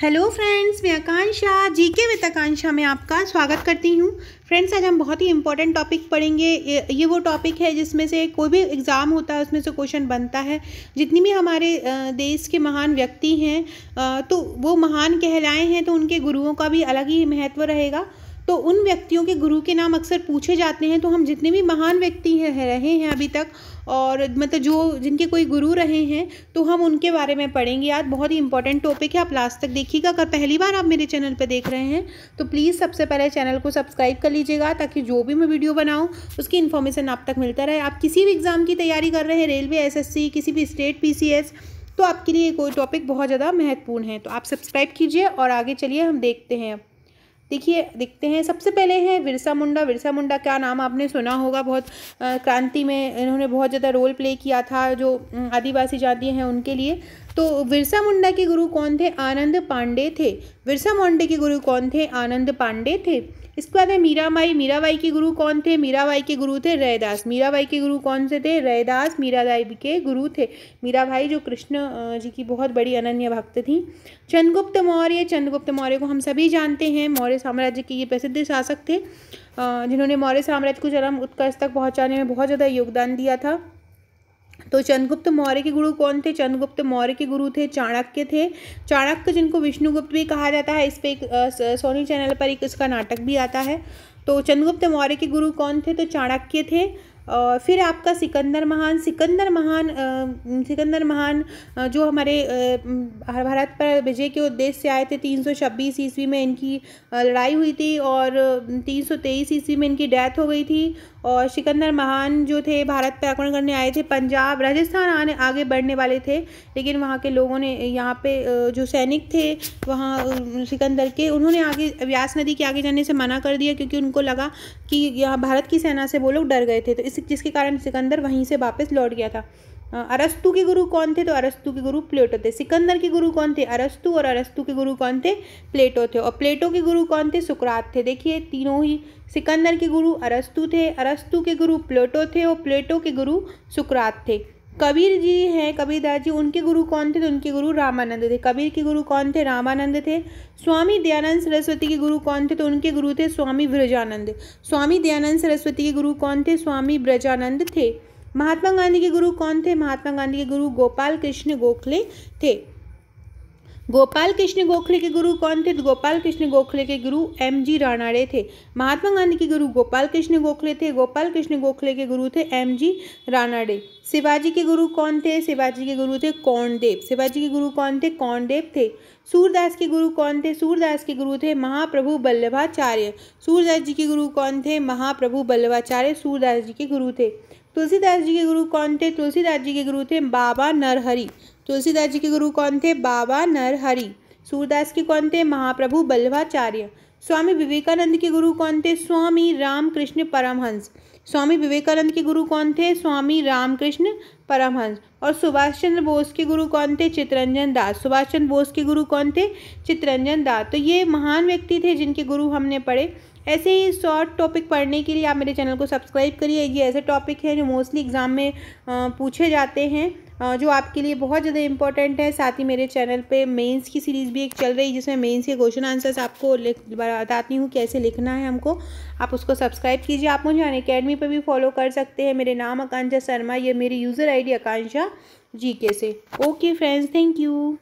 hello friends मैं आकांक्षा जी के with आकांक्षा में आपका स्वागत करती हूँ फ्रेंड्स आज हम बहुत ही इंपॉर्टेंट टॉपिक पढ़ेंगे ये, ये वो टॉपिक है जिसमें से कोई भी एग्ज़ाम होता है उसमें से क्वेश्चन बनता है जितनी भी हमारे देश के महान व्यक्ति हैं तो वो महान कहलाए हैं तो उनके गुरुओं का भी अलग ही महत्व रहेगा तो उन व्यक्तियों के गुरु के नाम अक्सर पूछे जाते हैं तो हम जितने भी महान व्यक्ति हैं रहे हैं अभी तक और मतलब जो जिनके कोई गुरु रहे हैं तो हम उनके बारे में पढ़ेंगे आज बहुत ही इंपॉर्टेंट टॉपिक है आप लास्ट तक देखिएगा अगर पहली बार आप मेरे चैनल पर देख रहे हैं तो प्लीज़ सबसे पहले चैनल को सब्सक्राइब कर लीजिएगा ताकि जो भी मैं वीडियो बनाऊँ उसकी इन्फॉर्मेशन आप तक मिलता रहे आप किसी भी एग्ज़ाम की तैयारी कर रहे हैं रेलवे एस किसी भी स्टेट पी तो आपके लिए कोई टॉपिक बहुत ज़्यादा महत्वपूर्ण है तो आप सब्सक्राइब कीजिए और आगे चलिए हम देखते हैं देखिए देखते हैं सबसे पहले हैं विरसा मुंडा विरसा मुंडा क्या नाम आपने सुना होगा बहुत क्रांति में इन्होंने बहुत ज़्यादा रोल प्ले किया था जो आदिवासी जाति हैं उनके लिए तो विरसा मुंडा के गुरु कौन थे आनंद पांडे थे विरसा मुंडे के गुरु कौन थे आनंद पांडे थे इसके बाद है मीराबाई मीराबाई के गुरु कौन थे मीराबाई के गुरु थे रैदास मीराबाई के गुरु कौन से थे रैदास मीराबाई के गुरु थे मीराबाई जो कृष्ण जी की बहुत बड़ी अनन्य भक्त थी चंद्रगुप्त मौर्य चंद्रगुप्त मौर्य को हम सभी जानते हैं मौर्य साम्राज्य के ये प्रसिद्ध शासक थे जिन्होंने मौर्य साम्राज्य को चरम उत्कर्ष तक पहुँचाने में बहुत ज़्यादा योगदान दिया था तो चंद्रगुप्त मौर्य के गुरु कौन थे चंद्रगुप्त मौर्य के गुरु थे चाणक्य थे चाणक्य जिनको विष्णुगुप्त भी कहा जाता है इस पर एक सोनी चैनल पर एक इसका नाटक भी आता है तो चंद्रगुप्त मौर्य के गुरु कौन थे तो चाणक्य थे और फिर आपका सिकंदर महान सिकंदर महान सिकंदर महान जो हमारे भारत पर विजय के उद्देश्य से आए थे 326 ईस्वी में इनकी लड़ाई हुई थी और 323 ईस्वी में इनकी डेथ हो गई थी और सिकंदर महान जो थे भारत पर आक्रमण करने आए थे पंजाब राजस्थान आने आगे बढ़ने वाले थे लेकिन वहाँ के लोगों ने यहाँ पे जो सैनिक थे वहाँ सिकंदर के उन्होंने आगे व्यास नदी के आगे जाने से मना कर दिया क्योंकि उनको लगा कि यहाँ भारत की सेना से वो लोग डर गए थे तो इस जिस जिसके कारण सिकंदर वहीं से वापस लौट गया था अरस्तु के गुरु कौन थे तो अरस्तु के गुरु प्लेटो थे सिकंदर के गुरु कौन थे अरस्तु और अरस्तु के गुरु कौन थे प्लेटो थे और प्लेटो के गुरु कौन थे सुकरात थे देखिए तीनों ही सिकंदर के गुरु अरस्तु थे अरस्तु के गुरु प्लेटो थे और प्लेटो के गुरु सुकरात थे कबीर जी हैं कबीरदास जी उनके गुरु कौन थे तो उनके गुरु रामानंद थे कबीर के गुरु कौन थे रामानंद थे स्वामी दयानंद सरस्वती के गुरु कौन थे तो उनके गुरु थे स्वामी ब्रजानंद स्वामी दयानंद सरस्वती के गुरु कौन थे स्वामी ब्रजानंद थे महात्मा गांधी के गुरु कौन थे महात्मा गांधी के गुरु गोपाल कृष्ण गोखले थे गोपाल कृष्ण गोखले के गुरु कौन थे गोपाल कृष्ण गोखले के गुरु एम जी रानाड़े थे महात्मा गांधी के गुरु गोपाल कृष्ण गोखले थे गोपाल कृष्ण गोखले के गुरु थे एम जी रानाड़े शिवाजी के गुरु कौन थे शिवाजी के गुरु थे कौनदेव शिवाजी के गुरु कौन थे कौनदेव थे सूरदास के गुरु कौन थे सूरदास के गुरु थे महाप्रभु बल्लभाचार्य सूरदास जी के गुरु कौन थे महाप्रभु बल्लभाचार्य सूरदास जी के गुरु थे तुलसीदास जी के गुरु कौन थे तुलसीदास जी के गुरु थे बाबा नरहरि तुलसीदास जी के गुरु कौन थे बाबा नरहरि सूरदास के कौन थे महाप्रभु बल्लभाचार्य स्वामी विवेकानंद के गुरु कौन थे स्वामी रामकृष्ण परमहंस स्वामी विवेकानंद के गुरु कौन थे स्वामी रामकृष्ण परमहंस और सुभाष चंद्र बोस के गुरु कौन थे चित्रंजन दास सुभाष चंद्र बोस के गुरु कौन थे चित्रंजन दास तो ये महान व्यक्ति थे जिनके गुरु हमने पढ़े ऐसे ही शॉर्ट टॉपिक पढ़ने के लिए आप मेरे चैनल को सब्सक्राइब करिए ये ऐसे टॉपिक हैं जो मोस्टली एग्ज़ाम में पूछे जाते हैं जो आपके लिए बहुत ज़्यादा इंपॉर्टेंट है साथ ही मेरे चैनल पे मेंस की सीरीज़ भी एक चल रही है जिसमें मेंस के क्वेश्चन आंसर्स आपको बताती हूँ कैसे लिखना है हमको आप उसको सब्सक्राइब कीजिए आप मुझे अन अकेडमी पर भी फॉलो कर सकते हैं मेरे नाम आकांक्षा शर्मा ये मेरी यूज़र आई डी आकांक्षा जी से ओके फ्रेंड्स थैंक यू